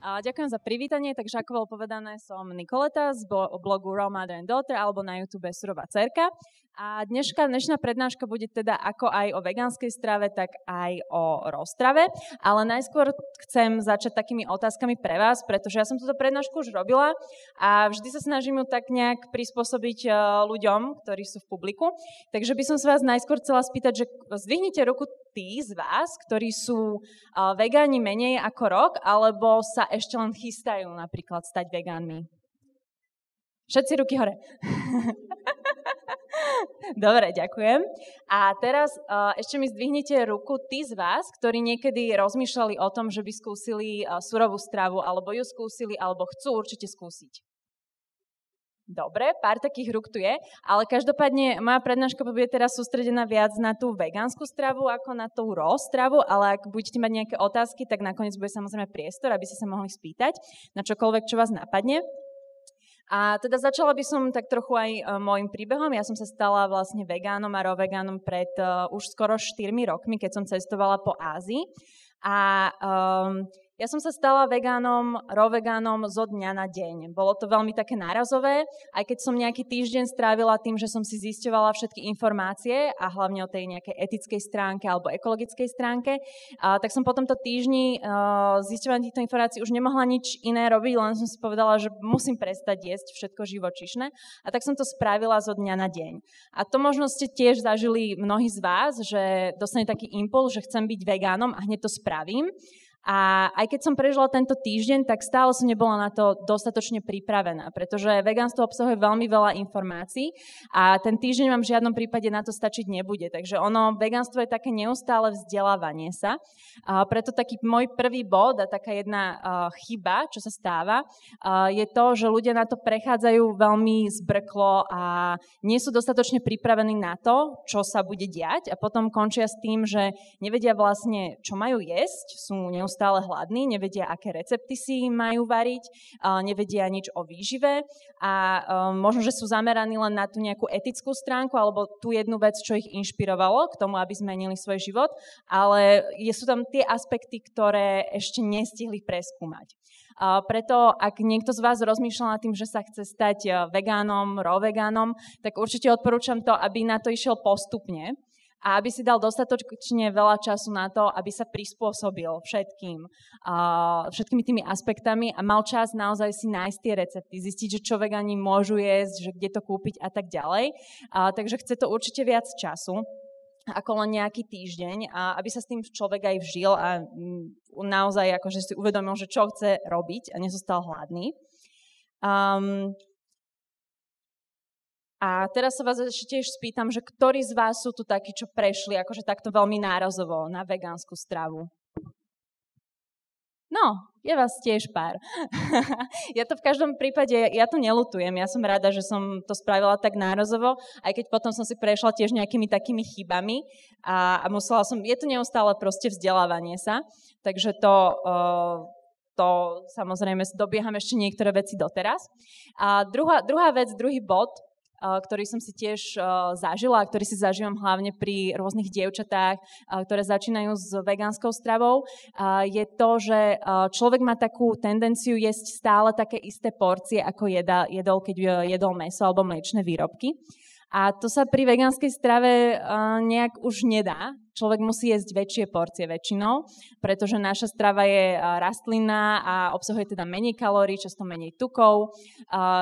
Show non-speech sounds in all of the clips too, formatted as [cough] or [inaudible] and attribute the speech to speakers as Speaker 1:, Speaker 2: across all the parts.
Speaker 1: A ďakujem za privítanie, takže ako bolo povedané, som Nikoleta z blogu Raw Mother and Daughter alebo na YouTube Surová Cerka. A dneška, dnešná prednáška bude teda ako aj o vegánskej strave, tak aj o roztrave. Ale najskôr chcem začať takými otázkami pre vás, pretože ja som túto prednášku už robila a vždy sa snažím ju tak nejak prispôsobiť eh, ľuďom, ktorí sú v publiku. Takže by som sa vás najskôr chcela spýtať, že zdvihnite ruku tí z vás, ktorí sú vegáni menej ako rok, alebo sa ešte len chystajú napríklad stať vegánmi? Všetci ruky hore. [laughs] Dobre, ďakujem. A teraz uh, ešte mi zdvihnite ruku tí z vás, ktorí niekedy rozmýšľali o tom, že by skúsili uh, surovú stravu, alebo ju skúsili, alebo chcú určite skúsiť. Dobre, pár takých rúk tu je, ale každopádne moja prednáška bude teraz sústredená viac na tú vegánsku stravu ako na tú raw stravu, ale ak budete mať nejaké otázky, tak nakoniec bude samozrejme priestor, aby ste sa mohli spýtať na čokoľvek, čo vás napadne. A teda začala by som tak trochu aj e, môjim príbehom. Ja som sa stala vlastne vegánom a rovegánom pred e, už skoro 4 rokmi, keď som cestovala po Ázii. A um, ja som sa stala vegánom, rovegánom zo dňa na deň. Bolo to veľmi také nárazové, aj keď som nejaký týždeň strávila tým, že som si zisťovala všetky informácie a hlavne o tej nejakej etickej stránke alebo ekologickej stránke, a, tak som po tomto týždni uh, zisťovaní týchto informácií už nemohla nič iné robiť, len som si povedala, že musím prestať jesť všetko živočišné a tak som to spravila zo dňa na deň. A to možno ste tiež zažili mnohí z vás, že dostane taký impuls, že chcem byť vegánom a hneď to spravím. A aj keď som prežila tento týždeň, tak stále som nebola na to dostatočne pripravená, pretože vegánstvo obsahuje veľmi veľa informácií a ten týždeň vám v žiadnom prípade na to stačiť nebude. Takže ono, veganstvo je také neustále vzdelávanie sa. A preto taký môj prvý bod a taká jedna chyba, čo sa stáva, je to, že ľudia na to prechádzajú veľmi zbrklo a nie sú dostatočne pripravení na to, čo sa bude diať a potom končia s tým, že nevedia vlastne, čo majú jesť, sú neustále neustále hladní, nevedia, aké recepty si majú variť, nevedia nič o výžive a e, možno, že sú zameraní len na tú nejakú etickú stránku alebo tú jednu vec, čo ich inšpirovalo k tomu, aby zmenili svoj život, ale sú tam tie aspekty, ktoré ešte nestihli preskúmať. preto, ak niekto z vás rozmýšľa nad tým, že sa chce stať e, vegánom, rovegánom, tak určite odporúčam to, aby na to išiel postupne a aby si dal dostatočne veľa času na to, aby sa prispôsobil všetkým, uh, všetkými tými aspektami a mal čas naozaj si nájsť tie recepty, zistiť, že čo vegani môžu jesť, že kde to kúpiť a tak ďalej. Uh, takže chce to určite viac času ako len nejaký týždeň, a aby sa s tým človek aj vžil a mm, naozaj akože si uvedomil, že čo chce robiť a nezostal hladný. Um, a teraz sa vás ešte tiež spýtam, že ktorí z vás sú tu takí, čo prešli akože takto veľmi nárazovo na vegánsku stravu? No, je vás tiež pár. [laughs] ja to v každom prípade, ja to nelutujem. Ja som rada, že som to spravila tak nározovo, aj keď potom som si prešla tiež nejakými takými chybami a, a musela som, je to neustále proste vzdelávanie sa, takže to, to samozrejme dobieham ešte niektoré veci doteraz. A druhá, druhá vec, druhý bod, Eh, ktorý som si tiež eh, zažila a ktorý si zažívam hlavne pri rôznych dievčatách, eh, ktoré začínajú s vegánskou stravou, je to, že človek má takú tendenciu jesť stále také isté porcie, ako jedal, jedol keď jedol meso alebo mliečne výrobky. A to sa pri vegánskej strave nejak už nedá. Človek musí jesť väčšie porcie väčšinou, pretože naša strava je rastlinná a obsahuje teda menej kalórií, často menej tukov,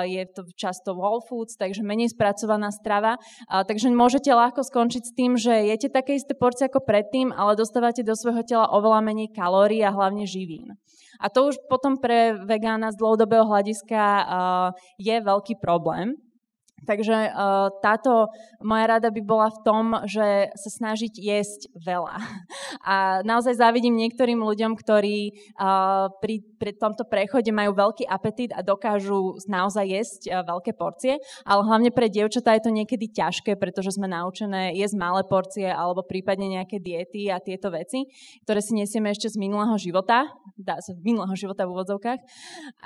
Speaker 1: je to často whole foods, takže menej spracovaná strava. Takže môžete ľahko skončiť s tým, že jete také isté porcie ako predtým, ale dostávate do svojho tela oveľa menej kalórií a hlavne živín. A to už potom pre vegána z dlhodobého hľadiska je veľký problém Takže uh, táto moja rada by bola v tom, že sa snažiť jesť veľa. [laughs] A naozaj závidím niektorým ľuďom, ktorí uh, pri, pri tomto prechode majú veľký apetít a dokážu naozaj jesť uh, veľké porcie, ale hlavne pre dievčatá je to niekedy ťažké, pretože sme naučené jesť malé porcie alebo prípadne nejaké diety a tieto veci, ktoré si nesieme ešte z minulého života, dá sa minulého života v úvodzovkách.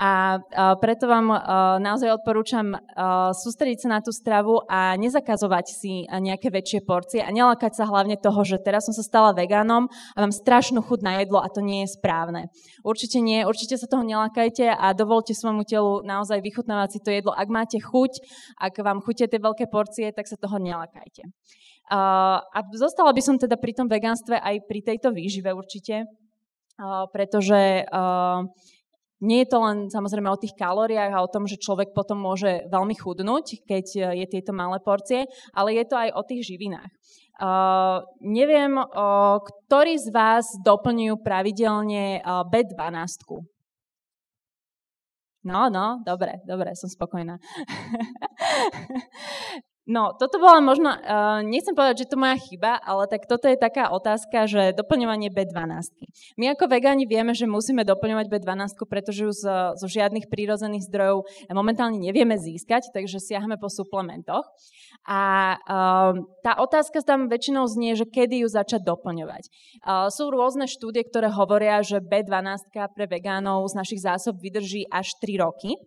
Speaker 1: A uh, preto vám uh, naozaj odporúčam uh, sústrediť sa na tú stravu a nezakazovať si eh, nejaké väčšie porcie a nelakať sa hlavne toho, že teraz som sa stala vegánom a mám strašnú chuť na jedlo a to nie je správne. Určite nie, určite sa toho nelakajte a dovolte svojmu telu naozaj vychutnávať si to jedlo. Ak máte chuť, ak vám chutia tie veľké porcie, tak sa toho nelakajte. Eh, a zostala by som teda pri tom vegánstve aj pri tejto výžive určite, eh, pretože nie je to len samozrejme o tých kalóriách a o tom, že človek potom môže veľmi chudnúť, keď e, je tieto malé porcie, ale je to aj o tých živinách. Uh, neviem, uh, ktorí z vás doplňujú pravidelne uh, B12. No, no, dobre, dobre, som spokojná. [laughs] No, toto bola možno, uh, nechcem povedať, že to moja chyba, ale tak toto je taká otázka, že doplňovanie B12. My ako vegáni vieme, že musíme doplňovať B12, pretože ju zo, zo žiadnych prírodzených zdrojov eh, momentálne nevieme získať, takže siahame po suplementoch. A uh, tá otázka tam väčšinou znie, že kedy ju začať doplňovať. Uh, sú rôzne štúdie, ktoré hovoria, že B12 pre vegánov z našich zásob vydrží až 3 roky.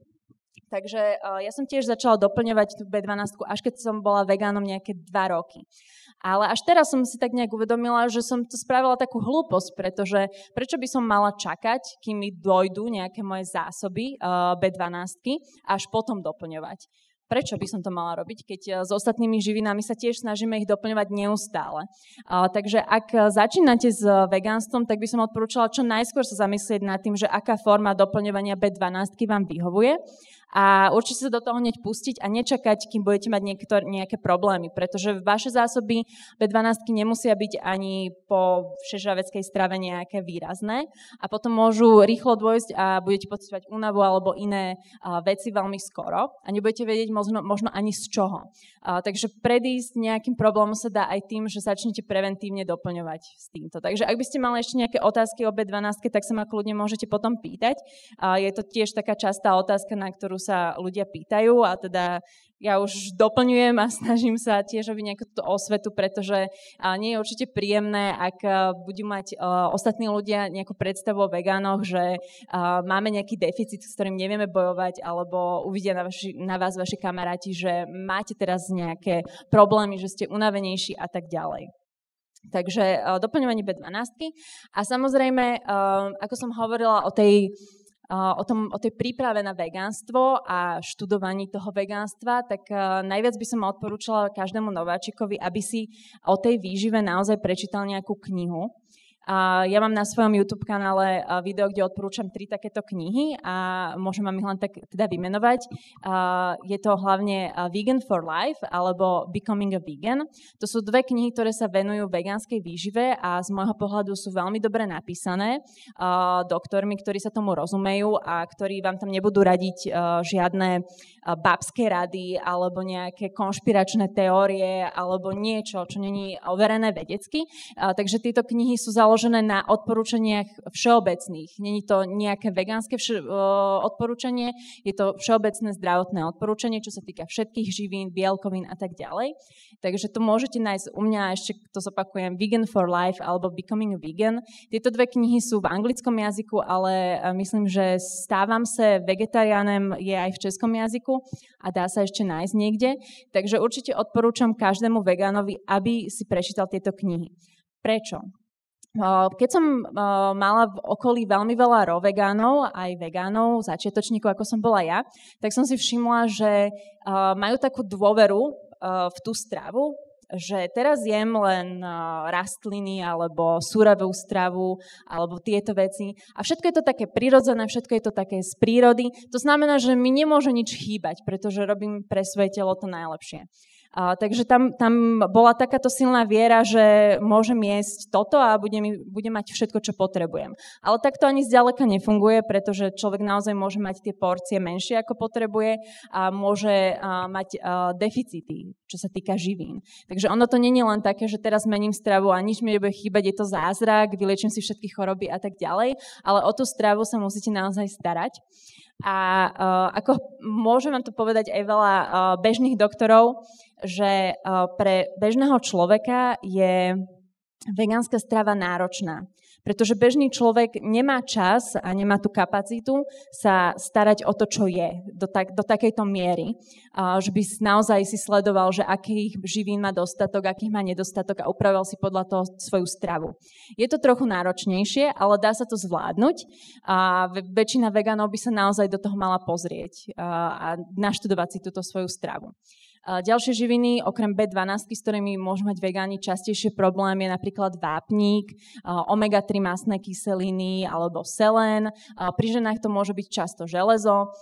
Speaker 1: Takže e, ja som tiež začala doplňovať tú B12, až keď som bola vegánom nejaké dva roky. Ale až teraz som si tak nejak uvedomila, že som to spravila takú hlúposť, pretože prečo by som mala čakať, kým mi dojdú nejaké moje zásoby e, B12 až potom doplňovať prečo by som to mala robiť, keď e, s ostatnými živinami sa tiež snažíme ich doplňovať neustále. Takže ak začínate s vegánstvom, tak by som odporúčala čo najskôr sa zamyslieť nad tým, že aká forma doplňovania B12 vám vyhovuje a určite sa do toho hneď pustiť a nečakať, kým budete mať niektor, nejaké problémy, pretože vaše zásoby B12 nemusia byť ani po všežaveckej strave nejaké výrazné a potom môžu rýchlo dôjsť a budete pocitovať únavu alebo iné a, veci veľmi skoro a nebudete vedieť možno, možno ani z čoho. A, takže predísť nejakým problémom sa dá aj tým, že začnete preventívne doplňovať s týmto. Takže ak by ste mali ešte nejaké otázky o B12, tak sa ma kľudne môžete potom pýtať. A, je to tiež taká častá otázka, na ktorú ktorú sa ľudia pýtajú a teda ja už doplňujem a [laughs] snažím sa tiež robiť nejakú tú osvetu, pretože nie je určite príjemné, ak e, budú mať e, ostatní ľudia nejakú predstavu o vegánoch, že e, máme nejaký deficit, s ktorým nevieme bojovať, alebo uvidia na, vaši, na vás vaši kamaráti, že máte teraz nejaké problémy, že ste unavenejší a tak ďalej. Takže doplňovanie B12. A samozrejme, ako som hovorila o tej o, tom, o tej príprave na vegánstvo a študovaní toho vegánstva, tak e, najviac by som odporúčala každému nováčikovi, aby si o tej výžive naozaj prečítal nejakú knihu ja mám na svojom YouTube kanále video, kde odporúčam tri takéto knihy a môžem vám ich len tak teda vymenovať. Je to hlavne Vegan for Life alebo Becoming a Vegan. To sú dve knihy, ktoré sa venujú vegánskej výžive a z môjho pohľadu sú veľmi dobre napísané doktormi, ktorí sa tomu rozumejú a ktorí vám tam nebudú radiť žiadne babské rady alebo nejaké konšpiračné teórie alebo niečo, čo není overené vedecky. Takže tieto knihy sú založené založené na odporúčaniach všeobecných. Není to nejaké vegánske vš- odporúčanie, je to všeobecné zdravotné odporúčanie, čo sa týka všetkých živín, bielkovín a tak ďalej. Takže to môžete nájsť u mňa, ešte to zopakujem, Vegan for Life alebo Becoming Vegan. Tieto dve knihy sú v anglickom jazyku, ale e, myslím, že stávam sa vegetariánem je aj v českom jazyku a dá sa ešte nájsť niekde. Takže určite odporúčam každému vegánovi, aby si prečítal tieto knihy. Prečo? Keď som mala v okolí veľmi veľa rovegánov, aj vegánov, začiatočníkov, ako som bola ja, tak som si všimla, že majú takú dôveru v tú stravu, že teraz jem len rastliny alebo súravú stravu alebo tieto veci. A všetko je to také prirodzené, všetko je to také z prírody. To znamená, že mi nemôže nič chýbať, pretože robím pre svoje telo to najlepšie. A, takže tam, tam bola takáto silná viera, že môžem jesť toto a budem, budem mať všetko, čo potrebujem. Ale tak to ani zďaleka nefunguje, pretože človek naozaj môže mať tie porcie menšie, ako potrebuje a môže a, mať a, deficity, čo sa týka živín. Takže ono to není len také, že teraz mením stravu a nič mi nebude chýbať, je to zázrak, vylečím si všetky choroby a tak ďalej, ale o tú stravu sa musíte naozaj starať. A uh, ako môže vám to povedať aj veľa uh, bežných doktorov, že uh, pre bežného človeka je vegánska strava náročná. Pretože bežný človek nemá čas a nemá tú kapacitu sa starať o to, čo je, do, tak, do takejto miery, že by naozaj si sledoval, že akých živín má dostatok, akých má nedostatok a upravil si podľa toho svoju stravu. Je to trochu náročnejšie, ale dá sa to zvládnuť a väčšina veganov by sa naozaj do toho mala pozrieť a naštudovať si túto svoju stravu. Ďalšie živiny, okrem B12, s ktorými môžu mať vegáni častejšie problém, je napríklad vápnik, omega-3 masné kyseliny alebo selen. Pri ženách to môže byť často železo.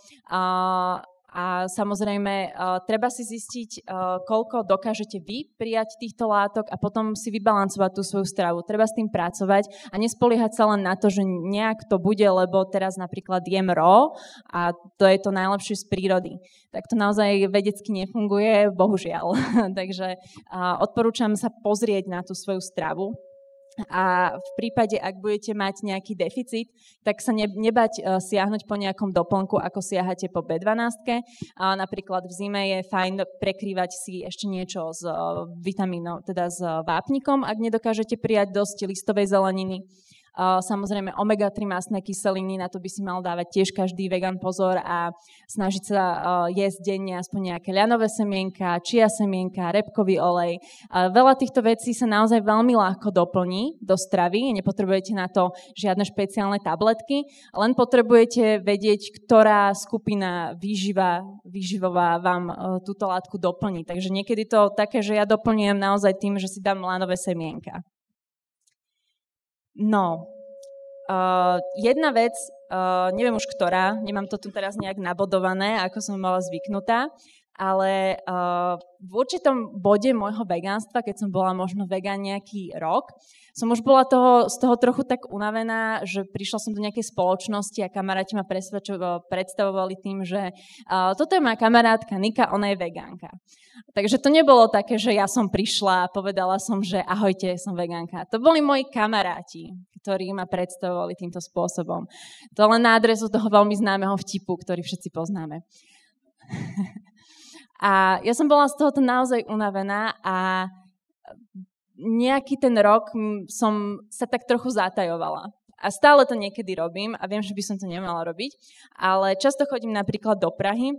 Speaker 1: A samozrejme, eh, treba si zistiť, eh, koľko dokážete vy prijať týchto látok a potom si vybalancovať tú svoju stravu. Treba s tým pracovať a nespoliehať sa len na to, že nejak to bude, lebo teraz napríklad jem ro, a to je to najlepšie z prírody. Tak to naozaj vedecky nefunguje, bohužiaľ. [laughs] Takže eh, odporúčam sa pozrieť na tú svoju stravu a v prípade, ak budete mať nejaký deficit, tak sa nebať e, siahnuť po nejakom doplnku, ako siahate po B12. napríklad v zime je fajn prekrývať si ešte niečo s e, vitamínom, teda s vápnikom, ak nedokážete prijať dosť listovej zeleniny. Samozrejme omega-3 masné kyseliny, na to by si mal dávať tiež každý vegan pozor a snažiť sa jesť denne aspoň nejaké ľanové semienka, čia semienka, repkový olej. Veľa týchto vecí sa naozaj veľmi ľahko doplní do stravy, nepotrebujete na to žiadne špeciálne tabletky, len potrebujete vedieť, ktorá skupina výživa, výživová vám e, túto látku doplní. Takže niekedy to také, že ja doplňujem naozaj tým, že si dám lanové semienka. No, uh, jedna vec, uh, neviem už ktorá, nemám to tu teraz nejak nabodované, ako som mala zvyknutá, ale uh, v určitom bode môjho vegánstva, keď som bola možno vegán nejaký rok, som už bola toho, z toho trochu tak unavená, že prišla som do nejakej spoločnosti a kamaráti ma predstavovali tým, že uh, toto je moja kamarátka Nika, ona je vegánka. Takže to nebolo také, že ja som prišla a povedala som, že ahojte, som vegánka. To boli moji kamaráti, ktorí ma predstavovali týmto spôsobom. To len na adresu toho veľmi známeho vtipu, ktorý všetci poznáme. [laughs] A ja som bola z tohoto naozaj unavená a nejaký ten rok som sa tak trochu zatajovala. A stále to niekedy robím a viem, že by som to nemala robiť, ale často chodím napríklad do Prahy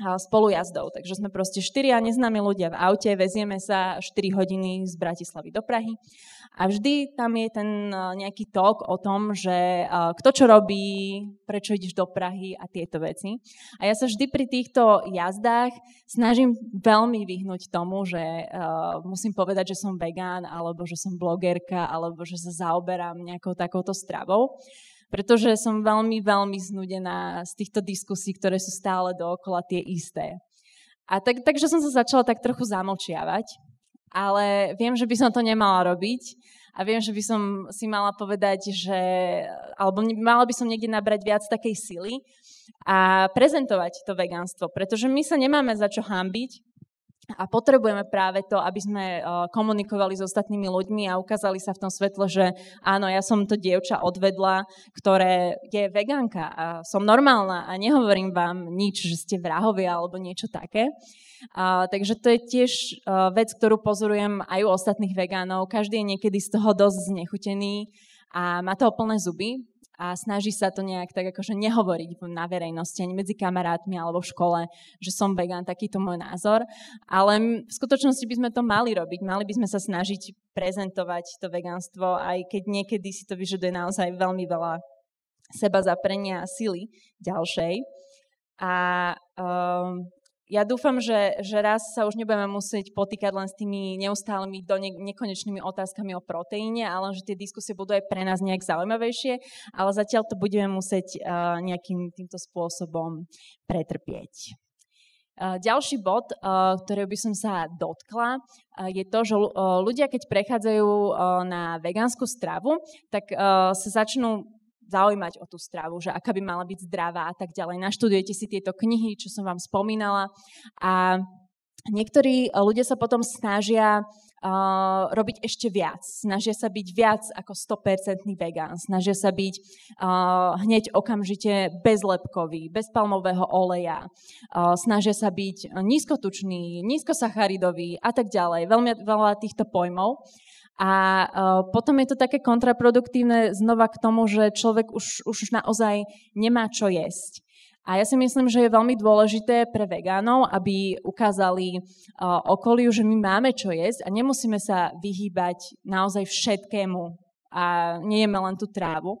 Speaker 1: spolujazdou. Takže sme proste štyria neznámi ľudia v aute, vezieme sa 4 hodiny z Bratislavy do Prahy a vždy tam je ten e, nejaký talk o tom, že e, kto čo robí, prečo ideš do Prahy a tieto veci. A ja sa vždy pri týchto jazdách snažím veľmi vyhnúť tomu, že e, musím povedať, že som vegán, alebo že som blogerka, alebo že sa zaoberám nejakou takouto stravou pretože som veľmi, veľmi znudená z týchto diskusí, ktoré sú stále dookola tie isté. A tak, takže som sa začala tak trochu zamlčiavať, ale viem, že by som to nemala robiť a viem, že by som si mala povedať, že, alebo mala by som niekde nabrať viac takej sily a prezentovať to veganstvo, pretože my sa nemáme za čo hambiť, a potrebujeme práve to, aby sme eh, komunikovali s ostatnými ľuďmi a ukázali sa v tom svetle, že áno, ja som to dievča odvedla, ktoré je vegánka a som normálna a nehovorím vám nič, že ste vrahovia alebo niečo také. A, takže to je tiež eh, vec, ktorú pozorujem aj u ostatných vegánov. Každý je niekedy z toho dosť znechutený a má to plné zuby, a snaží sa to nejak tak akože nehovoriť na verejnosti ani medzi kamarátmi alebo v škole, že som vegan, takýto môj názor. Ale v skutočnosti by sme to mali robiť. Mali by sme sa snažiť prezentovať to veganstvo, aj keď niekedy si to vyžaduje naozaj veľmi veľa seba zaprenia a sily ďalšej. A um, ja dúfam, že, že raz sa už nebudeme musieť potýkať len s tými neustálymi do ne- nekonečnými otázkami o proteíne, ale že tie diskusie budú aj pre nás nejak zaujímavejšie, ale zatiaľ to budeme musieť uh, nejakým týmto spôsobom pretrpieť. Eh, ďalší bod, eh, ktorého by som sa dotkla, je to, že ľudia, keď prechádzajú na vegánsku stravu, tak sa začnú zaujímať o tú stravu, že aká by mala byť zdravá a tak ďalej. Naštudujete si tieto knihy, čo som vám spomínala a niektorí eh, ľudia sa potom snažia uh, robiť ešte viac. Snažia sa byť viac ako 100% vegán. Snažia sa byť uh, hneď okamžite bezlepkový, bez palmového oleja. Uh, snažia sa byť nízkotučný, nízkosacharidový a tak ďalej. Veľmi veľa týchto pojmov. A e, potom je to také kontraproduktívne znova k tomu, že človek už, už naozaj nemá čo jesť. A ja si myslím, že je veľmi dôležité pre vegánov, aby ukázali e, okoliu, že my máme čo jesť a nemusíme sa vyhýbať naozaj všetkému a nejeme len tú trávu. E,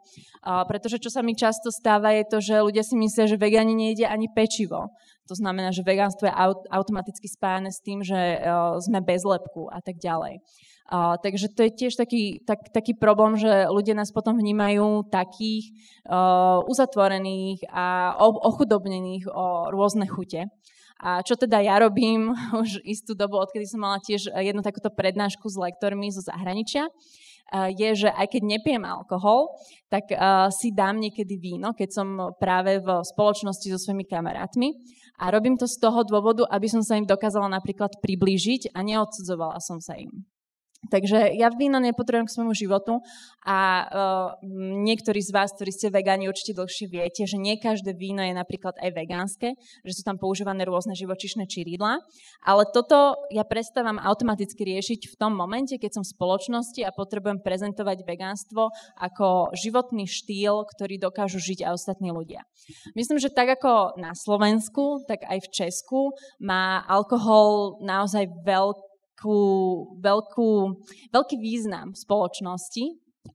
Speaker 1: pretože čo sa mi často stáva je to, že ľudia si myslia, že vegáni nejedia ani pečivo. To znamená, že vegánstvo je automaticky spájane s tým, že sme bez lepku a tak ďalej. A, takže to je tiež taký, tak, taký problém, že ľudia nás potom vnímajú takých a, uzatvorených a ochudobnených o rôzne chute. A čo teda ja robím [laughs] už istú dobu, odkedy som mala tiež jednu takúto prednášku s lektormi zo zahraničia, je, že aj keď nepijem alkohol, tak si dám niekedy víno, keď som práve v spoločnosti so svojimi kamarátmi. A robím to z toho dôvodu, aby som sa im dokázala napríklad priblížiť a neodsudzovala som sa im. Takže ja víno nepotrebujem k svojmu životu a uh, niektorí z vás, ktorí ste vegáni, určite dlhšie viete, že nie každé víno je napríklad aj vegánske, že sú tam používané rôzne živočišné čirídla, ale toto ja prestávam automaticky riešiť v tom momente, keď som v spoločnosti a potrebujem prezentovať vegánstvo ako životný štýl, ktorý dokážu žiť aj ostatní ľudia. Myslím, že tak ako na Slovensku, tak aj v Česku má alkohol naozaj veľký takú veľkú, veľký význam v spoločnosti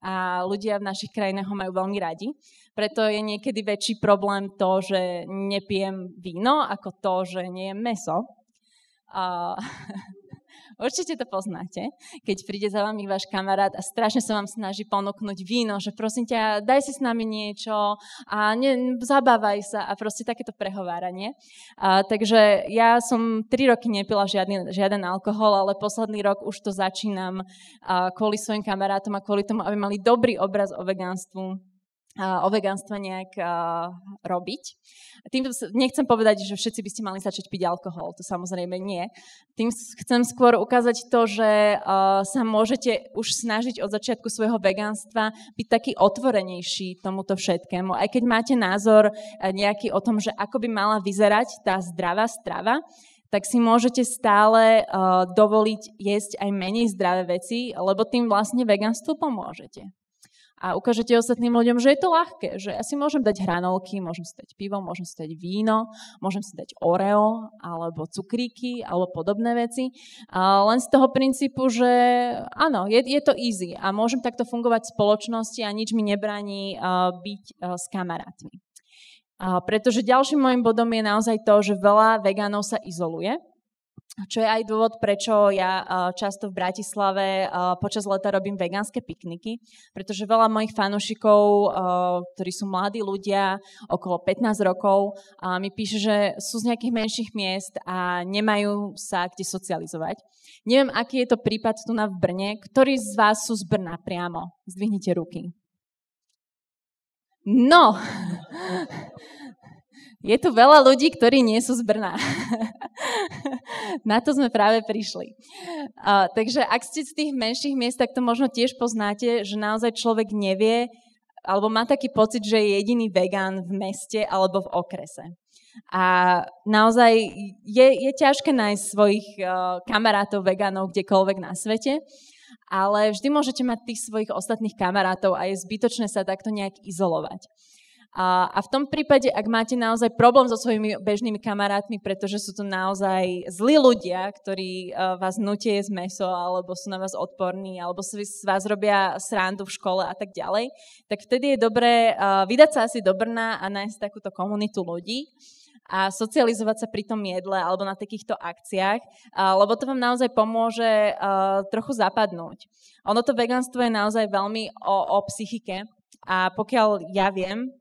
Speaker 1: a ľudia v našich krajinách ho majú veľmi radi. Preto je niekedy väčší problém to, že nepijem víno, ako to, že je meso. Uh, [laughs] Určite to poznáte, keď príde za vami váš kamarát a strašne sa vám snaží ponúknuť víno, že prosím ťa, daj si s nami niečo a ne, zabávaj sa a proste takéto prehováranie. A, takže ja som tri roky nepila žiadny, žiaden alkohol, ale posledný rok už to začínam a, kvôli svojim kamarátom a kvôli tomu, aby mali dobrý obraz o vegánstvu o veganstve nejak uh, robiť. Tým nechcem povedať, že všetci by ste mali začať piť alkohol, to samozrejme nie. Tým chcem skôr ukázať to, že uh, sa môžete už snažiť od začiatku svojho veganstva byť taký otvorenejší tomuto všetkému. Aj keď máte názor e, nejaký o tom, že ako by mala vyzerať tá zdravá strava, tak si môžete stále uh, dovoliť jesť aj menej zdravé veci, lebo tým vlastne veganstvu pomôžete a ukážete ostatným ľuďom, že je to ľahké, že ja si môžem dať hranolky, môžem si dať pivo, môžem si dať víno, môžem si dať oreo, alebo cukríky, alebo podobné veci. A len z toho princípu, že áno, je, je to easy a môžem takto fungovať v spoločnosti a nič mi nebraní byť s kamarátmi. A pretože ďalším môjim bodom je naozaj to, že veľa vegánov sa izoluje čo je aj dôvod, prečo ja často v Bratislave počas leta robím vegánske pikniky, pretože veľa mojich fanúšikov, ktorí sú mladí ľudia, okolo 15 rokov, mi píše, že sú z nejakých menších miest a nemajú sa kde socializovať. Neviem, aký je to prípad tu na v Brne. Ktorí z vás sú z Brna priamo? Zdvihnite ruky. No, [laughs] Je tu veľa ľudí, ktorí nie sú z Brna. [laughs] Na to sme práve prišli. Uh, takže ak ste z tých menších miest, tak to možno tiež poznáte, že naozaj človek nevie, alebo má taký pocit, že je jediný vegán v meste alebo v okrese. A naozaj je, je ťažké nájsť svojich uh, kamarátov vegánov kdekoľvek na svete, ale vždy môžete mať tých svojich ostatných kamarátov a je zbytočné sa takto nejak izolovať. A, a v tom prípade, ak máte naozaj problém so svojimi bežnými kamarátmi, pretože sú to naozaj zlí ľudia, ktorí uh, vás nutie z meso, alebo sú na vás odporní, alebo si z vás robia srandu v škole a tak ďalej, tak vtedy je dobré uh, vydať sa asi do Brna a nájsť takúto komunitu ľudí a socializovať sa pri tom jedle alebo na takýchto akciách, lebo to vám naozaj pomôže e, trochu zapadnúť. Ono to veganstvo je naozaj veľmi o, o psychike a pokiaľ ja viem,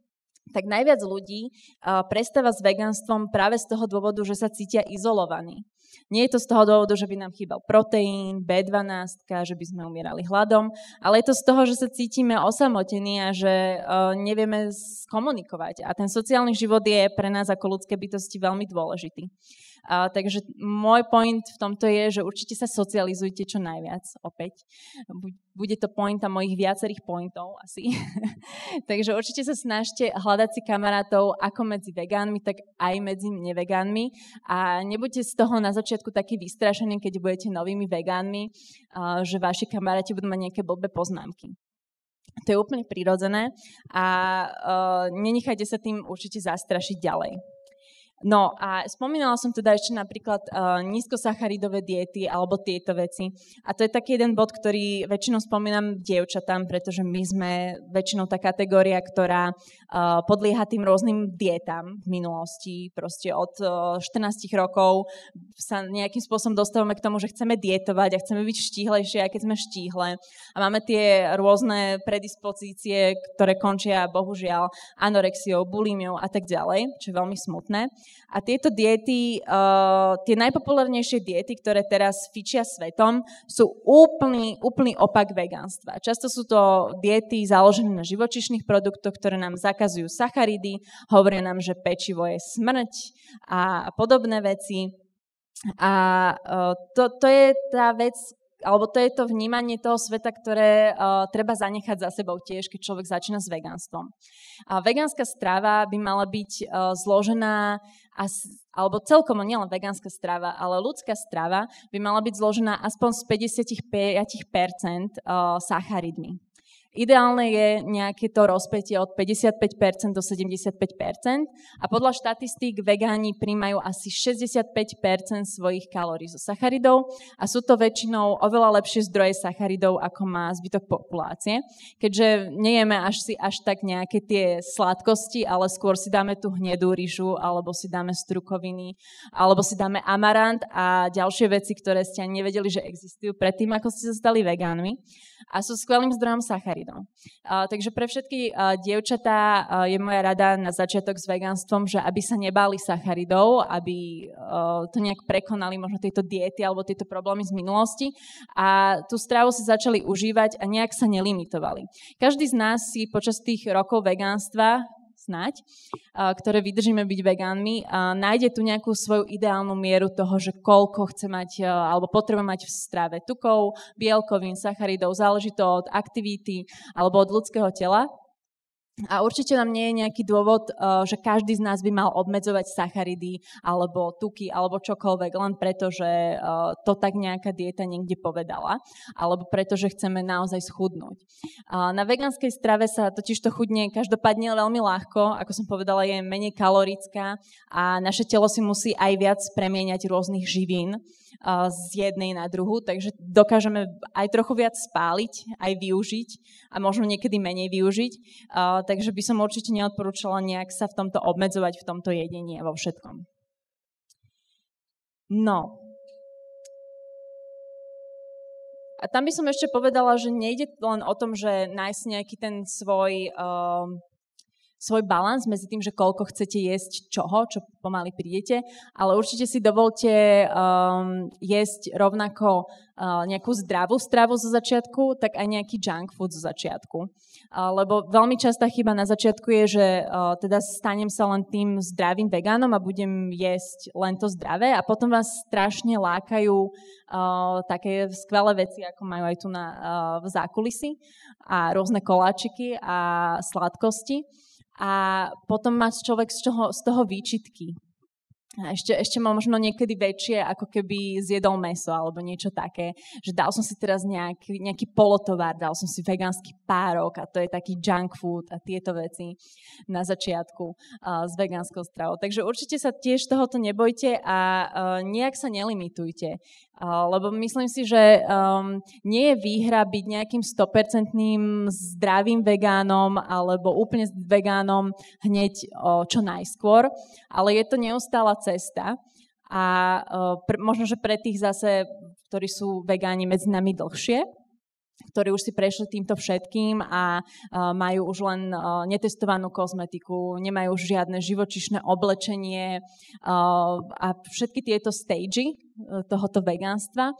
Speaker 1: tak najviac ľudí prestáva s veganstvom práve z toho dôvodu, že sa cítia izolovaní. Nie je to z toho dôvodu, že by nám chýbal proteín, B12, že by sme umierali hladom, ale je to z toho, že sa cítime osamotení a že nevieme skomunikovať. A ten sociálny život je pre nás ako ľudské bytosti veľmi dôležitý. A, takže môj point v tomto je, že určite sa socializujte čo najviac, opäť. Bude to pointa mojich viacerých pointov asi. [laughs] takže určite sa snažte hľadať si kamarátov ako medzi vegánmi, tak aj medzi nevegánmi a nebuďte z toho na začiatku taký vystrašený, keď budete novými vegánmi, a, že vaši kamaráti budú mať nejaké blbé poznámky. To je úplne prirodzené a uh, nenechajte sa tým určite zastrašiť ďalej. No a spomínala som teda ešte napríklad uh, nízkosacharidové diety alebo tieto veci. A to je taký jeden bod, ktorý väčšinou spomínam dievčatám, pretože my sme väčšinou tá kategória, ktorá uh, podlieha tým rôznym dietám v minulosti. Proste od uh, eh, 14 rokov sa nejakým spôsobom dostávame k tomu, že chceme dietovať a chceme byť štíhlejšie, aj keď sme štíhle. A máme tie rôzne predispozície, ktoré končia bohužiaľ anorexiou, bulimiou a tak ďalej, čo je veľmi smutné. A tieto diety, uh, tie najpopulárnejšie diety, ktoré teraz fičia svetom, sú úplný, úplný opak vegánstva. Často sú to diety založené na živočišných produktoch, ktoré nám zakazujú sacharidy, hovoria nám, že pečivo je smrť a podobné veci. A uh, to, to je tá vec, alebo to je to vnímanie toho sveta, ktoré uh, treba zanechať za sebou tiež, keď človek začína s vegánstvom. A vegánska strava by mala byť uh, zložená, as, alebo celkom nielen vegánska strava, ale ľudská strava by mala byť zložená aspoň z 55% uh, eh, sacharidmi. Ideálne je nejaké to rozpätie od 55% do 75% a podľa štatistík vegáni príjmajú asi 65% svojich kalórií zo sacharidov a sú to väčšinou oveľa lepšie zdroje sacharidov, ako má zbytok populácie, keďže nejeme až si až tak nejaké tie sladkosti, ale skôr si dáme tú hnedú ryžu, alebo si dáme strukoviny, alebo si dáme amarant a ďalšie veci, ktoré ste ani nevedeli, že existujú predtým, ako ste sa stali vegánmi a sú skvelým zdrojom sacharidov. No. Takže pre všetky dievčatá je moja rada na začiatok s vegánstvom, že aby sa nebáli sacharidov, aby to nejak prekonali možno tieto diety alebo tieto problémy z minulosti a tú stravu si začali užívať a nejak sa nelimitovali. Každý z nás si počas tých rokov vegánstva snať, ktoré vydržíme byť vegánmi, nájde tu nejakú svoju ideálnu mieru toho, že koľko chce mať alebo potrebuje mať v strave tukov, bielkovín, sacharidov, záleží to od aktivity alebo od ľudského tela. A určite nám nie je nejaký dôvod, eh, že každý z nás by mal obmedzovať sacharidy alebo tuky alebo čokoľvek len preto, že eh, to tak nejaká dieta niekde povedala alebo preto, že chceme naozaj schudnúť. Na vegánskej strave sa totiž to chudne každopádne veľmi ľahko, ako som povedala, je menej kalorická a naše telo si musí aj viac premieňať rôznych živín z jednej na druhú, takže dokážeme aj trochu viac spáliť, aj využiť a možno niekedy menej využiť. Takže by som určite neodporúčala nejak sa v tomto obmedzovať, v tomto jedení a vo všetkom. No. A tam by som ešte povedala, že nejde len o tom, že nájsť nejaký ten svoj... Uh, svoj balans medzi tým, že koľko chcete jesť čoho, čo pomaly prídete, ale určite si dovolte um, jesť rovnako uh, nejakú zdravú stravu zo začiatku, tak aj nejaký junk food zo začiatku. Uh, lebo veľmi častá chyba na začiatku je, že uh, teda stanem sa len tým zdravým vegánom a budem jesť len to zdravé a potom vás strašne lákajú uh, také skvelé veci, ako majú aj tu na, uh, v zákulisi a rôzne koláčiky a sladkosti a potom má človek z, čoho, z toho výčitky. A ešte, ešte má možno niekedy väčšie, ako keby zjedol meso alebo niečo také, že dal som si teraz nejaký, nejaký polotovar, dal som si vegánsky párok a to je taký junk food a tieto veci na začiatku uh, s vegánskou stravou. Takže určite sa tiež tohoto nebojte a uh, nejak sa nelimitujte. Lebo myslím si, že um, nie je výhra byť nejakým 100% zdravým vegánom alebo úplne vegánom hneď o, čo najskôr, ale je to neustála cesta a o, pr- možno, že pre tých zase, ktorí sú vegáni medzi nami dlhšie, ktorí už si prešli týmto všetkým a majú už len netestovanú kozmetiku, nemajú už žiadne živočišné oblečenie a všetky tieto stage E, tohoto vegánstva,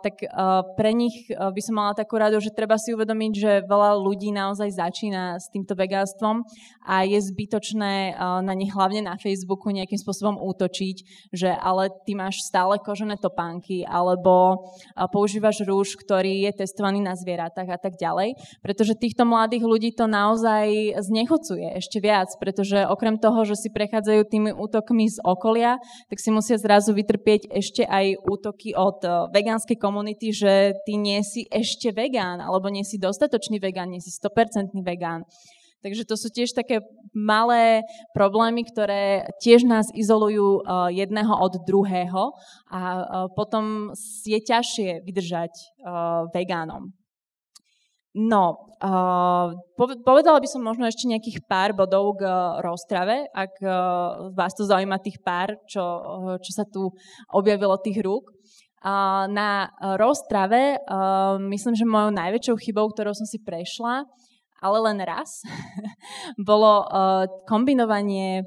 Speaker 1: tak e, pre nich e, by som mala takú radu, že treba si uvedomiť, že veľa ľudí naozaj začína s týmto vegánstvom a je zbytočné na nich hlavne na Facebooku nejakým spôsobom útočiť, že ale ty máš stále kožené topánky alebo používaš rúž, ktorý je testovaný na zvieratách a tak ďalej, pretože týchto mladých ľudí to naozaj znechocuje ešte viac, pretože okrem toho, že si prechádzajú tými útokmi z okolia, tak si musia zrazu vytrpieť ešte ešte aj útoky od e, vegánskej komunity, že ty nie si ešte vegán, alebo nie si dostatočný vegán, nie si 100% vegán. Takže to sú tiež také malé problémy, ktoré tiež nás izolujú e, jedného od druhého a e, potom je ťažšie vydržať vegánom. No, eh, povedala by som možno ešte nejakých pár bodov k eh, rozprave, ak eh, vás to zaujíma tých pár, čo, čo sa tu objavilo tých rúk. Na rozprave myslím, že mojou najväčšou chybou, ktorou som si prešla, ale len raz, [laughs] bolo kombinovanie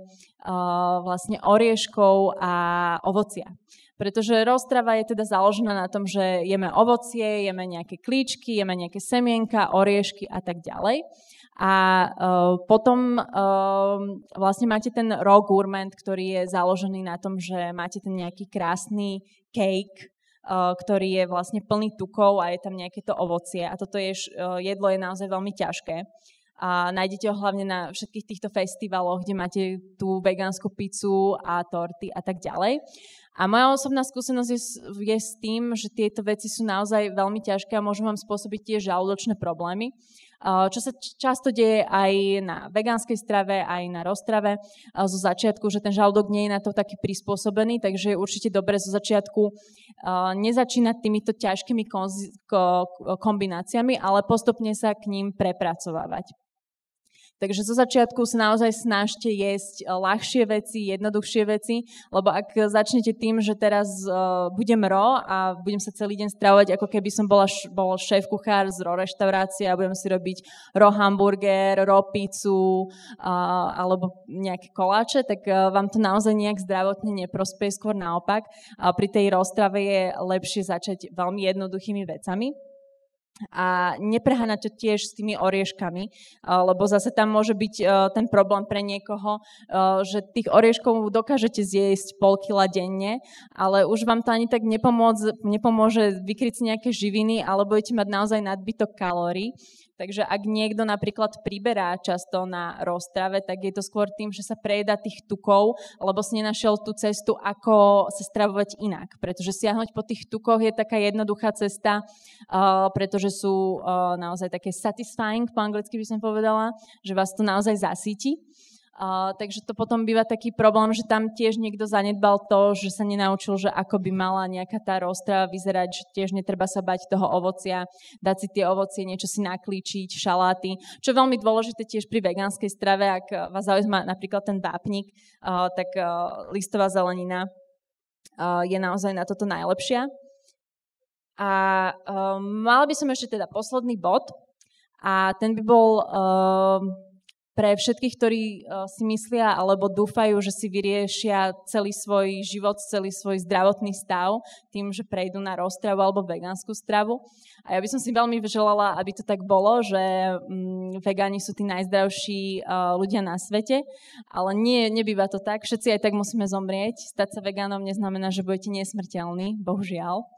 Speaker 1: vlastne orieškov a ovocia. Pretože roztrava je teda založená na tom, že jeme ovocie, jeme nejaké klíčky, jeme nejaké semienka, oriešky a tak ďalej. A uh, potom uh, vlastne máte ten raw gourmand, ktorý je založený na tom, že máte ten nejaký krásny cake, e, ktorý je vlastne plný tukov a je tam nejaké to ovocie. A toto je, jedlo je naozaj veľmi ťažké. A nájdete ho hlavne na všetkých týchto festivaloch, kde máte tú vegánsku pizzu a torty a tak ďalej. A moja osobná skúsenosť je, je s tým, že tieto veci sú naozaj veľmi ťažké a môžu vám spôsobiť tie žalúdočné problémy, čo sa často deje aj na vegánskej strave, aj na roztrave zo začiatku, že ten žalúdok nie je na to taký prispôsobený, takže je určite dobre zo začiatku nezačínať týmito ťažkými kombináciami, ale postupne sa k ním prepracovávať. Takže zo začiatku sa naozaj snažte jesť eh, ľahšie veci, jednoduchšie veci, lebo ak začnete tým, že teraz uh, budem ro a budem sa celý deň stravovať, ako keby som bola, bol šéf kuchár z ro reštaurácie a budem si robiť ro hamburger, ro pizzu uh, alebo nejaké koláče, tak uh, vám to naozaj nejak zdravotne neprospeje, skôr naopak. Uh, pri tej roztrave je lepšie začať veľmi jednoduchými vecami a nepreháňať to tiež s tými orieškami, e, lebo zase tam môže byť e, ten problém pre niekoho, e, že tých orieškov dokážete zjesť pol kila denne, ale už vám to ani tak nepomôže, nepomôže vykryť si nejaké živiny, alebo budete mať naozaj nadbytok kalórií. Takže ak niekto napríklad priberá často na roztrave, tak je to skôr tým, že sa prejeda tých tukov, lebo si nenašiel tú cestu, ako sa stravovať inak. Pretože siahnuť po tých tukoch je taká jednoduchá cesta, uh, pretože sú uh, naozaj také satisfying, po anglicky by som povedala, že vás to naozaj zasíti takže to potom býva taký problém, že tam tiež niekto zanedbal to, že sa nenaučil, že ako by mala nejaká tá roztrava vyzerať, že tiež netreba sa bať toho ovocia, dať si tie ovocie, niečo si naklíčiť, šaláty, čo je veľmi dôležité tiež pri vegánskej strave, ak vás zaujíma napríklad ten vápnik, uh, tak uh, listová zelenina je naozaj na toto najlepšia. A mala by som ešte teda posledný bod a ten by bol pre všetkých, ktorí e, si myslia alebo dúfajú, že si vyriešia celý svoj život, celý svoj zdravotný stav tým, že prejdú na roztravu alebo vegánsku stravu. A ja by som si veľmi želala, aby to tak bolo, že mm, vegáni sú tí najzdravší e, ľudia na svete, ale nie, nebýva to tak. Všetci aj tak musíme zomrieť. Stať sa vegánom neznamená, že budete nesmrteľní, bohužiaľ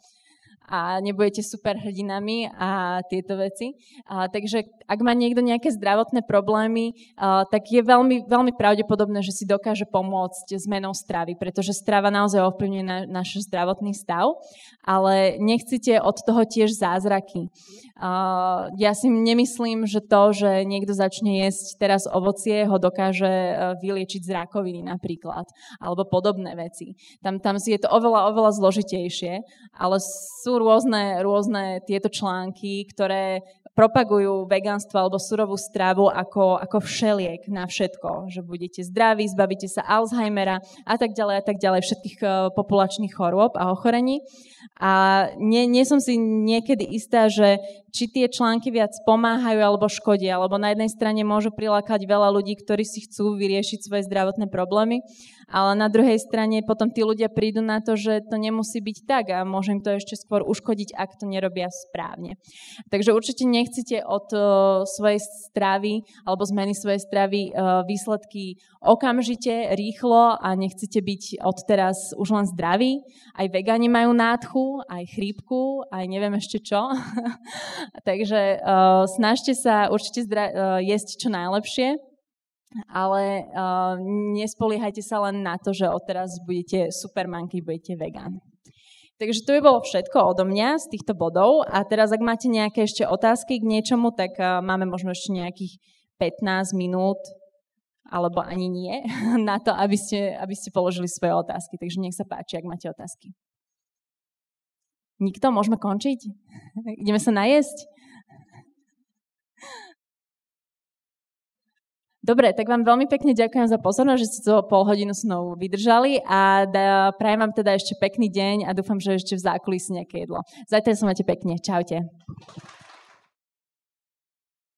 Speaker 1: a nebudete super hrdinami a tieto veci. A, takže ak má niekto nejaké zdravotné problémy, a, tak je veľmi, veľmi pravdepodobné, že si dokáže pomôcť zmenou stravy, pretože strava naozaj ovplyvňuje na, náš zdravotný stav, ale nechcete od toho tiež zázraky. A, ja si nemyslím, že to, že niekto začne jesť teraz ovocie, ho dokáže e, vyliečiť z rakoviny napríklad, alebo podobné veci. Tam, tam si je to oveľa, oveľa zložitejšie, ale sú rôzne, rôzne tieto články, ktoré propagujú veganstvo alebo surovú stravu ako, ako všeliek na všetko. Že budete zdraví, zbavíte sa Alzheimera a tak ďalej a tak ďalej, všetkých e, populačných chorôb a ochorení. A nie, nie som si niekedy istá, že či tie články viac pomáhajú alebo škodia, lebo na jednej strane môžu prilákať veľa ľudí, ktorí si chcú vyriešiť svoje zdravotné problémy ale na druhej strane potom tí ľudia prídu na to, že to nemusí byť tak a môžem to ešte skôr uškodiť, ak to nerobia správne. Takže určite nechcete od uh, svojej stravy alebo zmeny svojej stravy uh, výsledky okamžite, rýchlo a nechcete byť odteraz už len zdraví. Aj vegáni majú nádchu, aj chrípku, aj neviem ešte čo. [laughs] Takže uh, snažte sa určite zdra- uh, jesť čo najlepšie ale uh, nespoliehajte sa len na to, že odteraz budete supermanky, budete vegán. Takže to by bolo všetko odo mňa z týchto bodov a teraz ak máte nejaké ešte otázky k niečomu, tak uh, máme možno ešte nejakých 15 minút alebo ani nie, [laughs] na to, aby ste, aby ste položili svoje otázky. Takže nech sa páči, ak máte otázky. Nikto? Môžeme končiť? [laughs] Ideme sa najesť? Dobre, tak vám veľmi pekne ďakujem za pozornosť, že ste to pol hodinu snou vydržali a da, prajem vám teda ešte pekný deň a dúfam, že ešte v zákulisí nejaké jedlo. Zajtra sa máte pekne. Čaute.